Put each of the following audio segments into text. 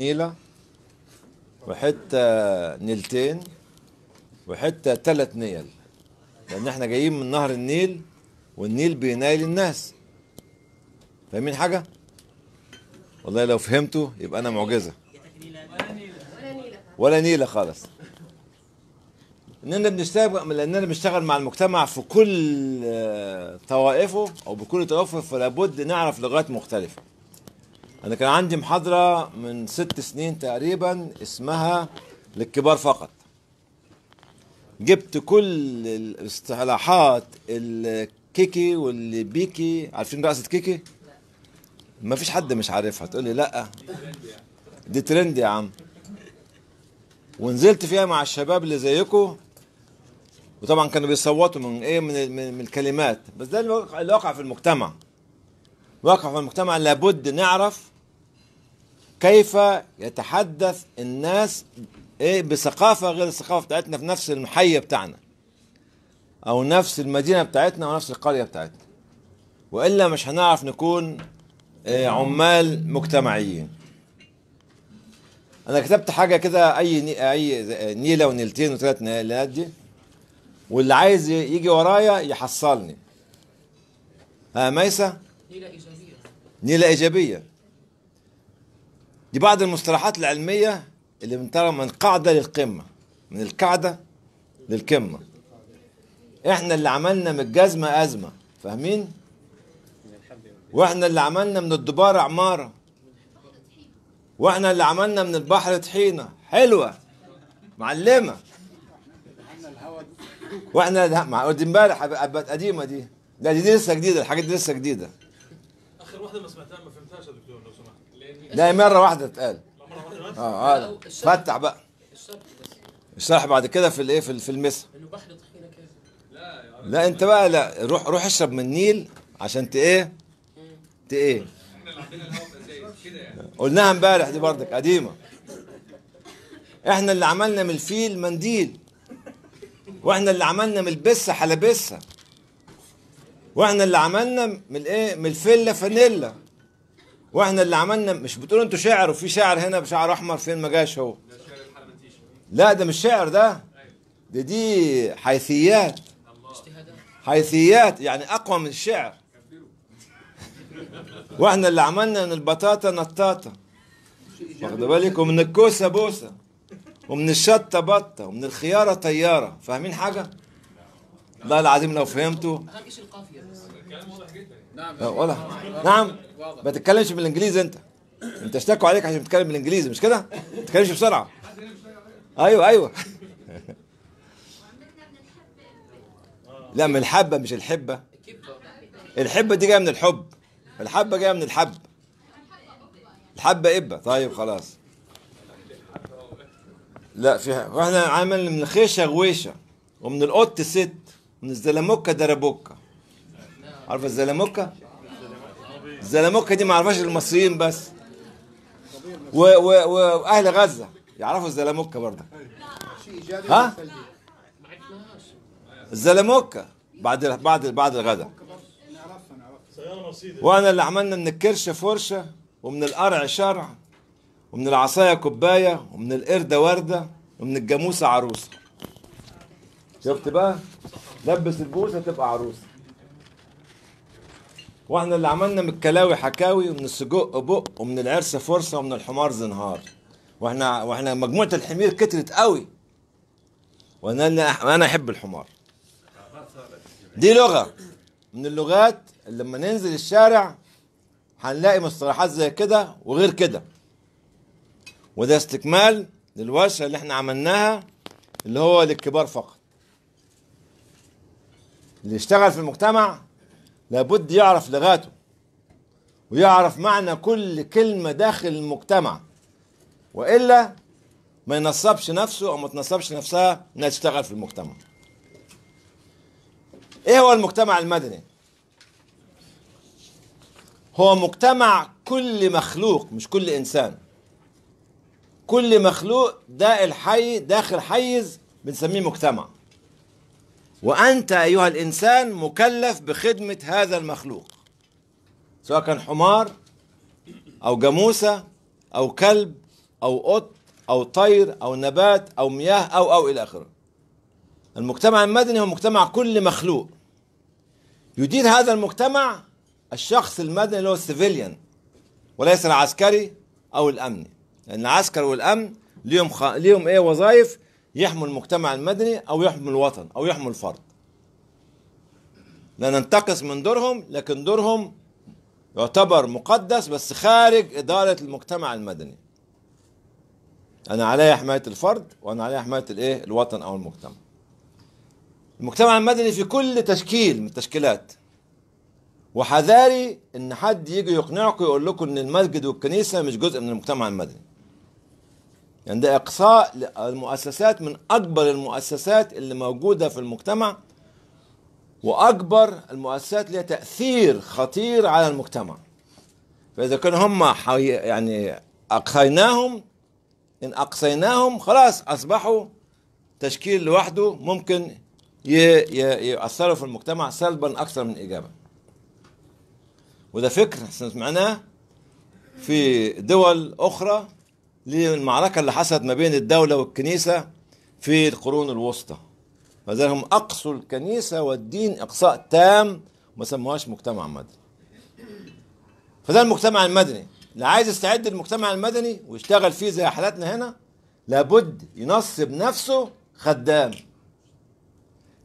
نيلة وحتة نيلتين وحتة ثلاث نيل لأن احنا جايين من نهر النيل والنيل بينايل الناس فاهمين حاجة؟ والله لو فهمته يبقى أنا معجزة ولا نيلة خالص اننا بنشتغل لاننا بنشتغل مع المجتمع في كل آه، طوائفه او بكل طوائفه فلابد نعرف لغات مختلفه انا كان عندي محاضره من ست سنين تقريبا اسمها للكبار فقط جبت كل الاصطلاحات الكيكي واللي بيكي عارفين رقصة كيكي ما فيش حد مش عارفها تقول لي لا دي ترند يا عم ونزلت فيها مع الشباب اللي زيكم وطبعا كانوا بيصوتوا من ايه من, من الكلمات بس ده الواقع في المجتمع واقع في المجتمع لابد نعرف كيف يتحدث الناس ايه بثقافه غير الثقافه بتاعتنا في نفس المحيه بتاعنا او نفس المدينه بتاعتنا ونفس القريه بتاعتنا والا مش هنعرف نكون ايه عمال مجتمعيين انا كتبت حاجه كده اي اي نيله ونيلتين وثلاث نيلات دي واللي عايز يجي ورايا يحصلني ها ميسه نيله ايجابيه نيله ايجابيه دي بعض المصطلحات العلمية اللي بنترى من قاعدة للقمة من القاعدة للقمة احنا اللي عملنا من الجزمة أزمة فاهمين؟ واحنا اللي عملنا من الدبار عمارة واحنا اللي عملنا من البحر طحينة حلوة معلمة واحنا مع دي امبارح قديمة دي لا دي, دي لسه جديدة الحاجات دي لسه جديدة آخر واحدة ما سمعتها ما لا مره واحده اتقال اه هذا آه. فتح بقى الشرح بعد كده في الايه في المثل لا انت بقى لا روح روح اشرب من النيل عشان تايه تايه قلناها امبارح دي بردك قديمه احنا اللي عملنا من الفيل منديل واحنا اللي عملنا من البسه حلبسه واحنا اللي عملنا من الايه من الفيلا فانيلا واحنا اللي عملنا مش بتقولوا انتوا شاعر وفي شاعر هنا بشعر احمر فين ما جاش هو لا ده مش شعر ده ده دي حيثيات حيثيات يعني اقوى من الشعر واحنا اللي عملنا ان البطاطا نطاطه واخد بالك ومن الكوسه بوسه ومن الشطه بطه ومن الخياره طياره فاهمين حاجه والله العظيم لو فهمته اهم شيء القافيه بس واضح نعم نعم ما تتكلمش بالانجليزي انت انت اشتكوا عليك عشان تتكلم بالانجليزي مش كده؟ ما تتكلمش بسرعه ايوه ايوه لا من الحبه مش الحبه الحبه دي جايه من الحب الحبه جايه من الحب الحبه ابه طيب خلاص لا فيها واحنا عامل من الخيشه غويشه ومن القط ست من الزلموكه دربوكه عارفه الزلموكه الزلموكه دي ما عرفهاش المصريين بس واهل غزه يعرفوا الزلموكه برضه ها الزلموكه بعد بعد بعد الغداء وانا اللي عملنا من الكرشه فرشه ومن القرع شرع ومن العصايه كوبايه ومن القرده ورده ومن الجاموسه عروسه شفت بقى لبس البوسه تبقى عروسه واحنا اللي عملنا من الكلاوي حكاوي ومن السجق بق ومن العرس فرصه ومن الحمار زنهار واحنا واحنا مجموعه الحمير كترت قوي وانا انا احب الحمار دي لغه من اللغات اللي لما ننزل الشارع هنلاقي مصطلحات زي كده وغير كده وده استكمال للورشه اللي احنا عملناها اللي هو للكبار فقط اللي يشتغل في المجتمع لابد يعرف لغاته ويعرف معنى كل كلمة داخل المجتمع وإلا ما ينصبش نفسه أو ما تنصبش نفسها إنها تشتغل في المجتمع إيه هو المجتمع المدني؟ هو مجتمع كل مخلوق مش كل إنسان كل مخلوق ده الحي داخل حيز بنسميه مجتمع وأنت أيها الإنسان مكلف بخدمة هذا المخلوق سواء كان حمار أو جاموسة أو كلب أو قط أو طير أو نبات أو مياه أو أو إلى آخره المجتمع المدني هو مجتمع كل مخلوق يدير هذا المجتمع الشخص المدني اللي هو السيفيليان وليس العسكري أو الأمني لأن العسكر والأمن ليهم خ... ليهم إيه وظائف يحموا المجتمع المدني أو يحموا الوطن أو يحموا الفرد لا ننتقص من دورهم لكن دورهم يعتبر مقدس بس خارج إدارة المجتمع المدني أنا علي حماية الفرد وأنا علي حماية الإيه الوطن أو المجتمع المجتمع المدني في كل تشكيل من التشكيلات وحذاري ان حد يجي يقنعكم يقول لكم ان المسجد والكنيسه مش جزء من المجتمع المدني يعني ده إقصاء المؤسسات من أكبر المؤسسات اللي موجودة في المجتمع وأكبر المؤسسات لها تأثير خطير على المجتمع فإذا كانوا هم يعني أقصيناهم إن أقصيناهم خلاص أصبحوا تشكيل لوحده ممكن ي... ي... يأثروا في المجتمع سلبا أكثر من إيجابا وده فكر سمعناه في دول أخرى للمعركة اللي حصلت ما بين الدولة والكنيسة في القرون الوسطى فذلك هم أقصوا الكنيسة والدين إقصاء تام وما سموهاش مجتمع مدني فده المجتمع المدني اللي عايز يستعد للمجتمع المدني ويشتغل فيه زي حالاتنا هنا لابد ينصب نفسه خدام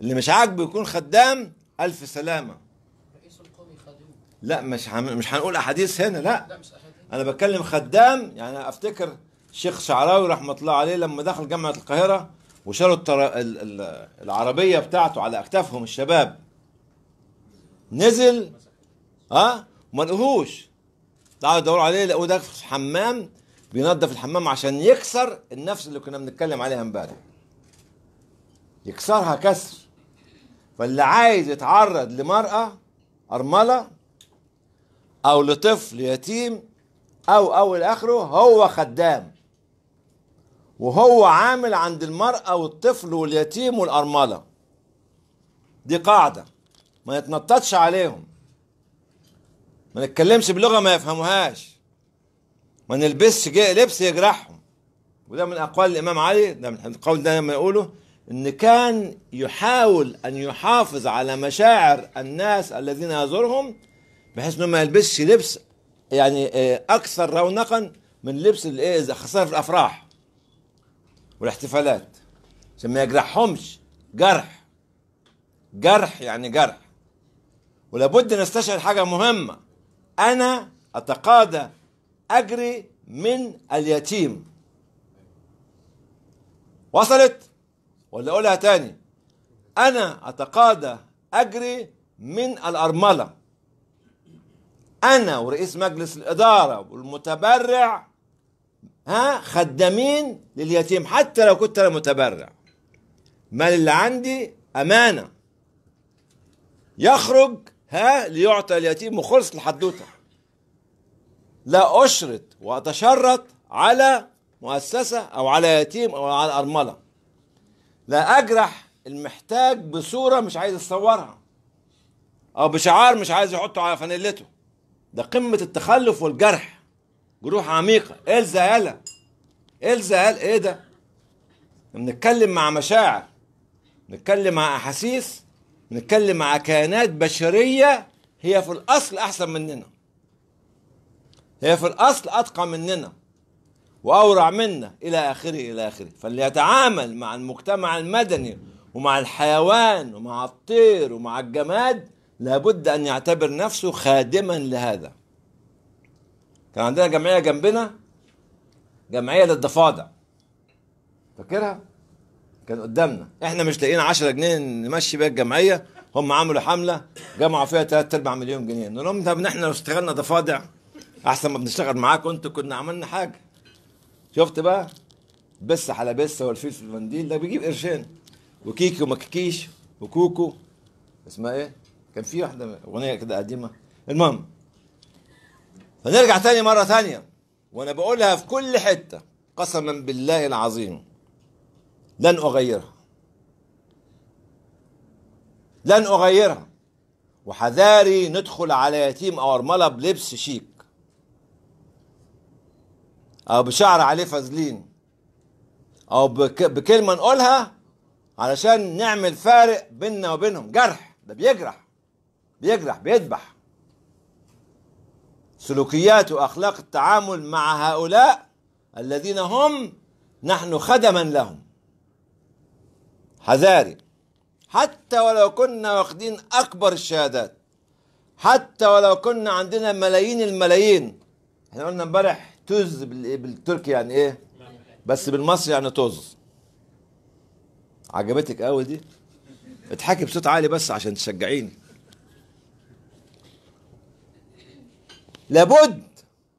اللي مش عاجبه يكون خدام ألف سلامة القومي لا مش مش هنقول أحاديث هنا لا, لا مش أحاديث. أنا بتكلم خدام يعني أفتكر الشيخ شعراوي رحمه الله عليه لما دخل جامعه القاهره وشالوا العربيه بتاعته على اكتافهم الشباب نزل ها ما لقوهوش قعدوا يدوروا عليه لقوه ده في الحمام بينظف الحمام عشان يكسر النفس اللي كنا بنتكلم عليها امبارح يكسرها كسر فاللي عايز يتعرض لمرأة أرملة أو لطفل يتيم أو أو إلى آخره هو خدام وهو عامل عند المرأة والطفل واليتيم والأرملة دي قاعدة ما يتنططش عليهم ما نتكلمش بلغة ما يفهموهاش ما نلبسش لبس يجرحهم وده من أقوال الإمام علي ده من القول ده لما يقوله إن كان يحاول أن يحافظ على مشاعر الناس الذين يزورهم بحيث إنه ما يلبسش لبس يعني آه، أكثر رونقا من لبس الإيه خاصة في الأفراح والاحتفالات عشان ما يجرحهمش جرح جرح يعني جرح ولابد نستشعر حاجة مهمة أنا أتقاضى أجري من اليتيم وصلت ولا أقولها تاني أنا أتقاضى أجري من الأرملة أنا ورئيس مجلس الإدارة والمتبرع ها خدامين لليتيم حتى لو كنت انا متبرع مال اللي عندي امانه يخرج ها ليعطى اليتيم وخلص الحدوته لا اشرط واتشرط على مؤسسه او على يتيم او على ارمله لا اجرح المحتاج بصوره مش عايز اتصورها او بشعار مش عايز يحطه على فانيلته ده قمه التخلف والجرح جروح عميقة إلزا قالها إلزا قال إيه ده؟ بنتكلم مع مشاعر بنتكلم مع أحاسيس بنتكلم مع كائنات بشرية هي في الأصل أحسن مننا هي في الأصل أتقى مننا وأورع منا إلى آخره إلى آخره فاللي يتعامل مع المجتمع المدني ومع الحيوان ومع الطير ومع الجماد لابد أن يعتبر نفسه خادما لهذا كان عندنا جمعيه جنبنا جمعيه للضفادع فاكرها كان قدامنا احنا مش لاقيين 10 جنيه نمشي بيها الجمعيه هم عملوا حمله جمعوا فيها 3 4 مليون جنيه نقول لهم طب احنا لو اشتغلنا ضفادع احسن ما بنشتغل معاكم انتوا كنا عملنا حاجه شفت بقى بس على بس والفيل في المنديل ده بيجيب قرشين وكيكي وما كيكيش وكوكو اسمها ايه كان في واحده اغنيه كده قديمه المهم فنرجع تاني مرة تانية وأنا بقولها في كل حتة قسما بالله العظيم لن أغيرها لن أغيرها وحذاري ندخل على يتيم أو أرملة بلبس شيك أو بشعر عليه فازلين أو بكلمة نقولها علشان نعمل فارق بيننا وبينهم جرح ده بيجرح بيجرح بيذبح سلوكيات واخلاق التعامل مع هؤلاء الذين هم نحن خدما لهم حذاري حتى ولو كنا واخدين اكبر الشهادات حتى ولو كنا عندنا ملايين الملايين احنا قلنا امبارح توز بالتركي يعني ايه بس بالمصري يعني طز عجبتك قوي دي اتحكي بصوت عالي بس عشان تشجعيني لابد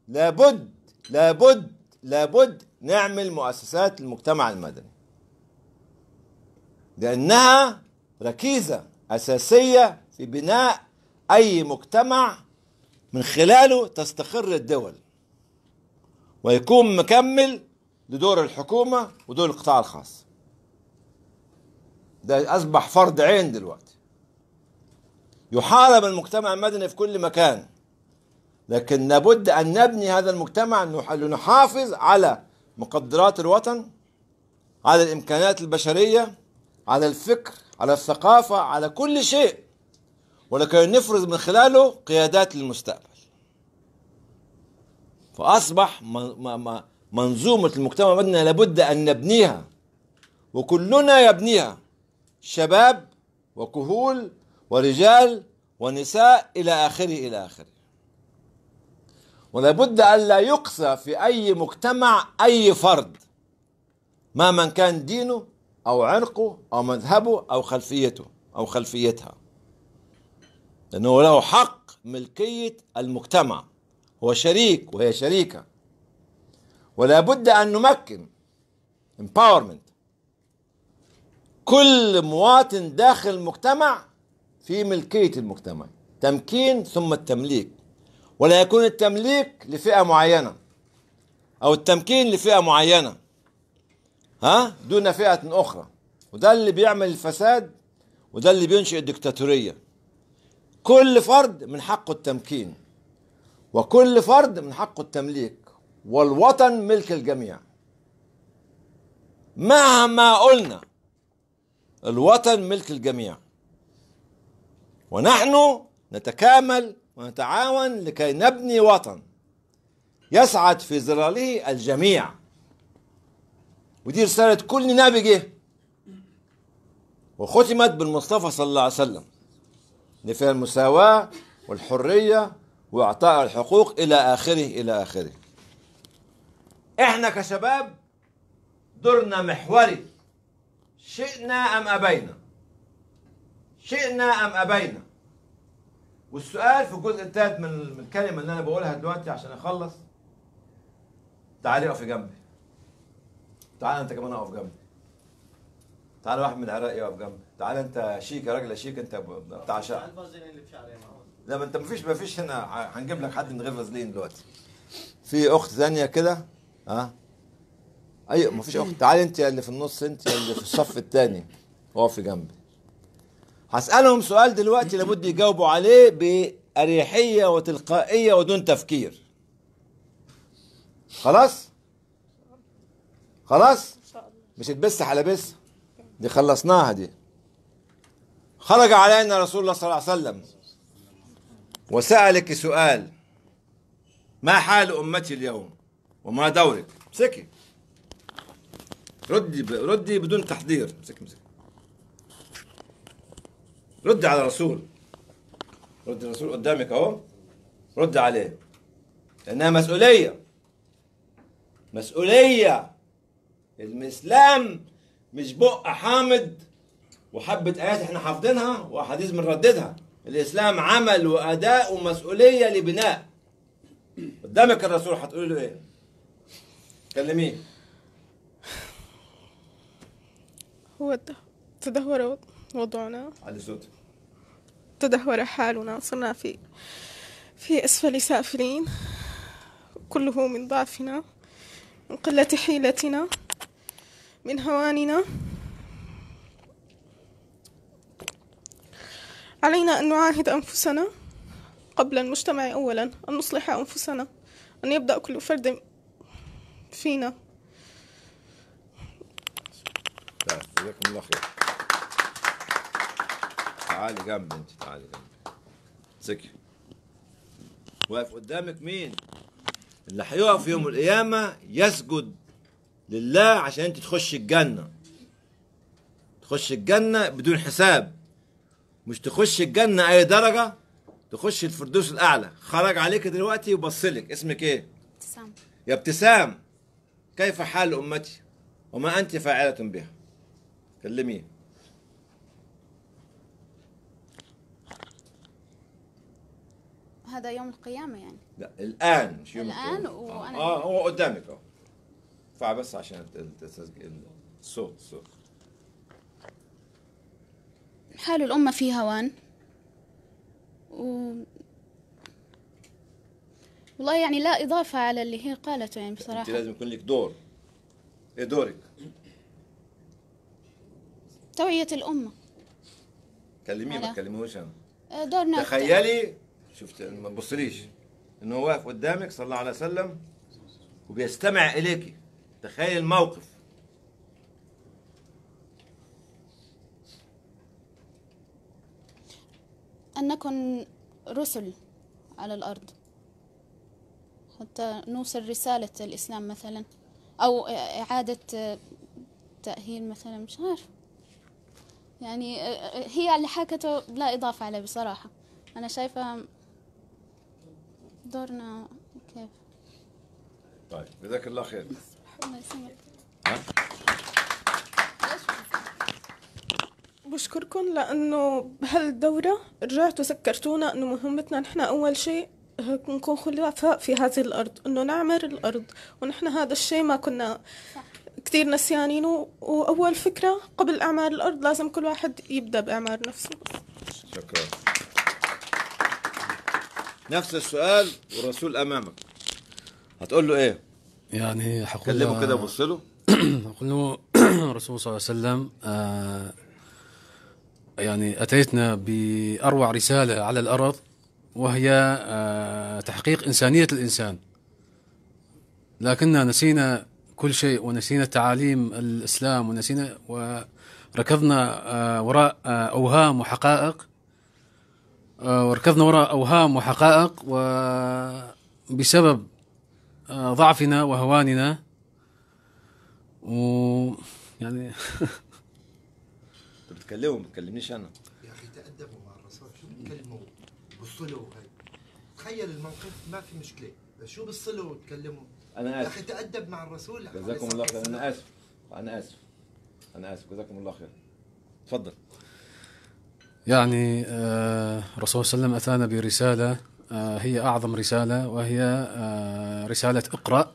لابد لابد لابد نعمل مؤسسات المجتمع المدني لأنها ركيزة أساسية في بناء أي مجتمع من خلاله تستقر الدول ويكون مكمل لدور الحكومة ودور القطاع الخاص ده أصبح فرض عين دلوقتي يحارب المجتمع المدني في كل مكان لكن لابد أن نبني هذا المجتمع لنحافظ على مقدرات الوطن على الإمكانات البشرية على الفكر على الثقافة على كل شيء ولكي نفرز من خلاله قيادات للمستقبل فأصبح منظومة المجتمع بدنا لابد أن نبنيها وكلنا يبنيها شباب وكهول ورجال ونساء إلى آخره إلى آخره ولابد لا يقسى في أي مجتمع أي فرد مهما كان دينه أو عرقه أو مذهبه أو خلفيته أو خلفيتها لأنه له حق ملكية المجتمع هو شريك وهي شريكة ولا بد أن نمكن empowerment كل مواطن داخل المجتمع في ملكية المجتمع تمكين ثم التمليك ولا يكون التمليك لفئة معينة أو التمكين لفئة معينة ها دون فئة أخرى وده اللي بيعمل الفساد وده اللي بينشئ الدكتاتورية كل فرد من حقه التمكين وكل فرد من حقه التمليك والوطن ملك الجميع مهما قلنا الوطن ملك الجميع ونحن نتكامل ونتعاون لكي نبني وطن يسعد في ظلاله الجميع ودي رسالة كل نابغة وختمت بالمصطفى صلى الله عليه وسلم اللي فيها المساواة والحرية وإعطاء الحقوق إلى آخره إلى آخره إحنا كشباب دورنا محوري شئنا أم أبينا شئنا أم أبينا والسؤال في الجزء الثالث من الكلمة اللي أنا بقولها دلوقتي عشان أخلص تعالي اقفي جنبي تعالى أنت كمان أقف جنبي تعالى واحد من العراق يقف جنبي تعالى أنت شيك يا راجل شيك أنت بتاع شعر لا ما أنت ما فيش ما فيش هنا هنجيب لك حد من غير فازلين دلوقتي في أخت ثانية كده ها أيوة فيش أخت تعالي أنت يا اللي في النص أنت يا اللي في الصف الثاني اقفي جنبي هسألهم سؤال دلوقتي لابد يجاوبوا عليه بأريحية وتلقائية ودون تفكير خلاص خلاص مش اتبس حلبس دي خلصناها دي خرج علينا رسول الله صلى الله عليه وسلم وسألك سؤال ما حال أمتي اليوم وما دورك امسكي ردي ردي بدون تحضير امسكي امسكي رد على الرسول رد الرسول قدامك اهو رد عليه لانها مسؤوليه مسؤوليه الاسلام مش بق حامض وحبه ايات احنا حافظينها واحاديث بنرددها الاسلام عمل واداء ومسؤوليه لبناء قدامك الرسول هتقول له ايه كلميه هو ده تدهور وضعنا على الزود تدهور حالنا صرنا في في أسفل سافلين كله من ضعفنا من قلة حيلتنا من هواننا علينا أن نعاهد أنفسنا قبل المجتمع أولا أن نصلح أنفسنا أن يبدأ كل فرد فينا جزاكم الله خير تعالي جنبي بنتي تعالي جنبي سكي واقف قدامك مين اللي هيقف يوم القيامة يسجد لله عشان انت تخش الجنة تخش الجنة بدون حساب مش تخش الجنة أي درجة تخش الفردوس الأعلى خرج عليك دلوقتي وبصلك اسمك إيه؟ ابتسام يا ابتسام كيف حال أمتي؟ وما أنت فاعلة بها كلميه هذا يوم القيامة يعني لا الآن شو الآن وأنا آه هو قدامك أهو فبس عشان الصوت الصوت حال الأمة في هوان و والله يعني لا إضافة على اللي هي قالته يعني بصراحة أنت لازم يكون لك دور إيه دورك؟ توعية الأمة كلميه ما تكلموش أنا آه، دورنا تخيلي شفت ما تبصليش انه واقف قدامك صلى الله عليه وسلم وبيستمع اليك تخيل الموقف أن نكن رسل على الأرض حتى نوصل رسالة الإسلام مثلا أو إعادة تأهيل مثلا مش عارف يعني هي اللي حكته لا إضافة عليه بصراحة أنا شايفة دورنا كيف طيب جزاك الله خير بشكركم لانه بهالدوره رجعتوا سكرتونا انه مهمتنا نحن اول شيء نكون خلفاء في هذه الارض انه نعمر الارض ونحن هذا الشيء ما كنا كثير نسيانينه واول فكره قبل اعمار الارض لازم كل واحد يبدا باعمار نفسه شكرا نفس السؤال والرسول امامك هتقول له ايه يعني هقول كلمه كده بص له هقول له الرسول صلى الله عليه وسلم آه يعني اتيتنا باروع رساله على الارض وهي آه تحقيق انسانيه الانسان لكننا نسينا كل شيء ونسينا تعاليم الاسلام ونسينا وركضنا آه وراء آه، اوهام وحقائق آه، وركضنا وراء أوهام وحقائق وبسبب آه، ضعفنا وهواننا و يعني انت بتكلموا ما بتكلمنيش انا يا اخي تأدبوا مع الرسول شو بتكلموا بالصلو هاي تخيل الموقف ما في مشكله بس شو بالصلو وتكلموا انا اسف يا اخي تأدب مع الرسول جزاكم الله خير انا اسف انا اسف انا اسف جزاكم الله خير تفضل يعني الرسول آه، صلى الله عليه وسلم أتانا برسالة آه، هي أعظم رسالة وهي آه، رسالة اقرأ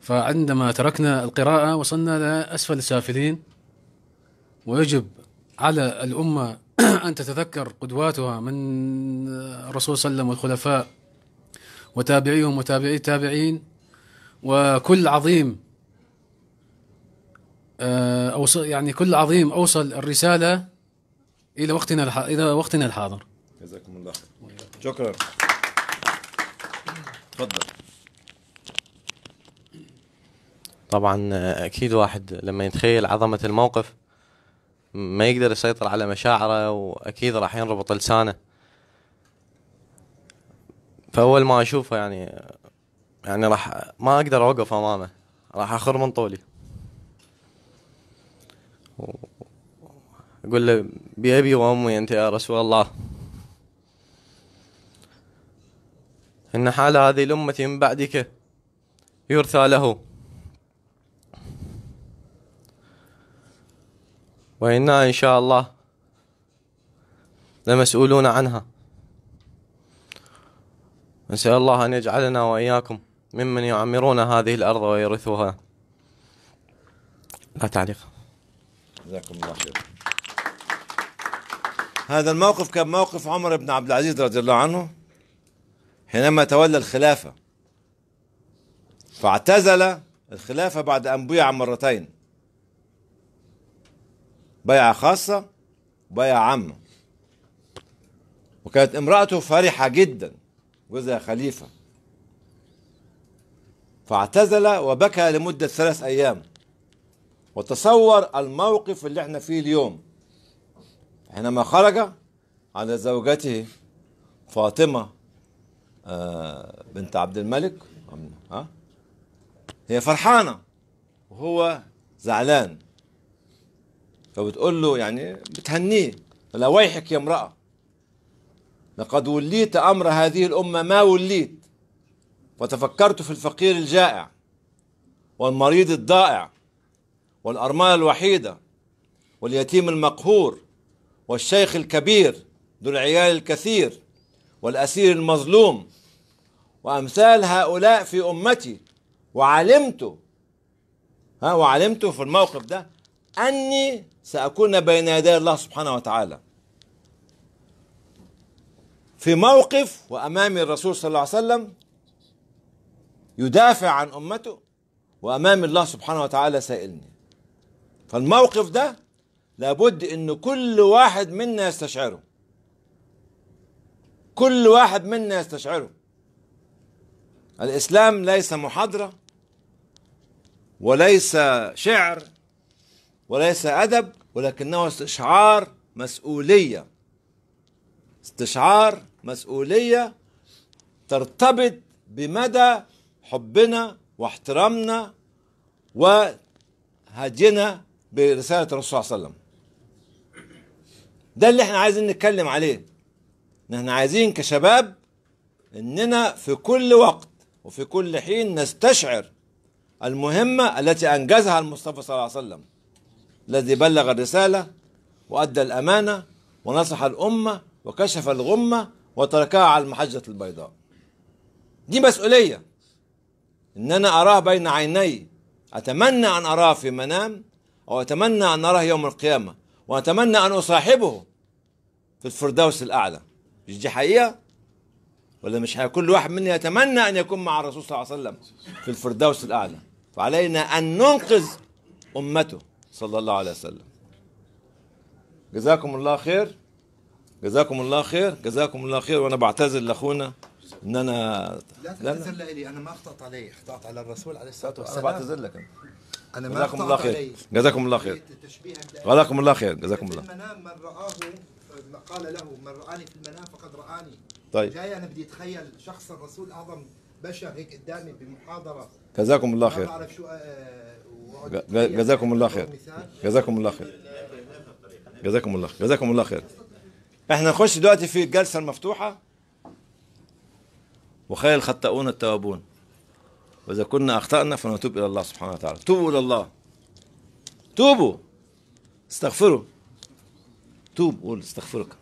فعندما تركنا القراءة وصلنا لأسفل السافلين ويجب على الأمة أن تتذكر قدواتها من الرسول صلى الله عليه وسلم والخلفاء وتابعيهم وتابعي التابعين وكل عظيم أوصل يعني كل عظيم أوصل الرسالة الى وقتنا الح... الى وقتنا الحاضر جزاكم الله خير شكرا تفضل طبعا اكيد واحد لما يتخيل عظمه الموقف ما يقدر يسيطر على مشاعره واكيد راح ينربط لسانه فاول ما اشوفه يعني يعني راح ما اقدر اوقف امامه راح اخر من طولي اقول له بأبي وأمي أنت يا رسول الله إن حال هذه الأمة من بعدك يرثى له وإنا إن شاء الله لمسؤولون عنها نسأل الله أن يجعلنا وإياكم ممن يعمرون هذه الأرض ويرثوها لا تعليق جزاكم الله خير هذا الموقف كان موقف عمر بن عبد العزيز رضي الله عنه حينما تولى الخلافة فاعتزل الخلافة بعد أن بيع مرتين بيعة خاصة وبيعة عامة وكانت امرأته فرحة جدا جوزها خليفة فاعتزل وبكى لمدة ثلاث أيام وتصور الموقف اللي احنا فيه اليوم حينما خرج على زوجته فاطمة آه، بنت عبد الملك هي فرحانة وهو زعلان فبتقول له يعني بتهنيه لا ويحك يا امرأة لقد وليت أمر هذه الأمة ما وليت وتفكرت في الفقير الجائع والمريض الضائع والأرملة الوحيدة واليتيم المقهور والشيخ الكبير ذو العيال الكثير والأسير المظلوم وأمثال هؤلاء في أمتي وعلمت ها وعلمت في الموقف ده أني سأكون بين يدي الله سبحانه وتعالى في موقف وأمامي الرسول صلى الله عليه وسلم يدافع عن أمته وأمام الله سبحانه وتعالى سائلني فالموقف ده لابد ان كل واحد منا يستشعره كل واحد منا يستشعره الاسلام ليس محاضره وليس شعر وليس ادب ولكنه استشعار مسؤوليه استشعار مسؤوليه ترتبط بمدى حبنا واحترامنا وهدينا برساله الرسول صلى الله عليه وسلم ده اللي احنا عايزين نتكلم عليه ان احنا عايزين كشباب اننا في كل وقت وفي كل حين نستشعر المهمة التي أنجزها المصطفى صلى الله عليه وسلم الذي بلغ الرسالة وأدى الأمانة ونصح الأمة وكشف الغمة وتركها على المحجة البيضاء دي مسؤولية إن أنا أراه بين عيني أتمنى أن أراه في منام أو أتمنى أن أراه يوم القيامة وأتمنى أن أصاحبه في الفردوس الأعلى مش دي حقيقة ولا مش حقيقة كل واحد منا يتمنى أن يكون مع الرسول صلى الله عليه وسلم في الفردوس الأعلى فعلينا أن ننقذ أمته صلى الله عليه وسلم جزاكم الله خير جزاكم الله خير جزاكم الله خير وانا بعتذر لاخونا ان انا لا تعتذر لي انا ما اخطات علي اخطات على الرسول عليه الصلاه والسلام انا بعتذر لك انا انا ما جزاكم الله خير جزاكم الله خير جزاكم الله خير جزاكم الله خير قال له من رآني في المنام فقد رآني طيب جاي أنا بدي أتخيل شخص الرسول أعظم بشر هيك قدامي بمحاضرة جزاكم الله خير بعرف شو آه، آه، جزاكم الله خير جزاكم الله خير جزاكم الله خير جزاكم الله خير احنا نخش دلوقتي في الجلسة المفتوحة وخير الخطاؤون التوابون وإذا كنا أخطأنا فنتوب إلى الله سبحانه وتعالى توبوا إلى الله توبوا استغفروا مكتوب قول استغفرك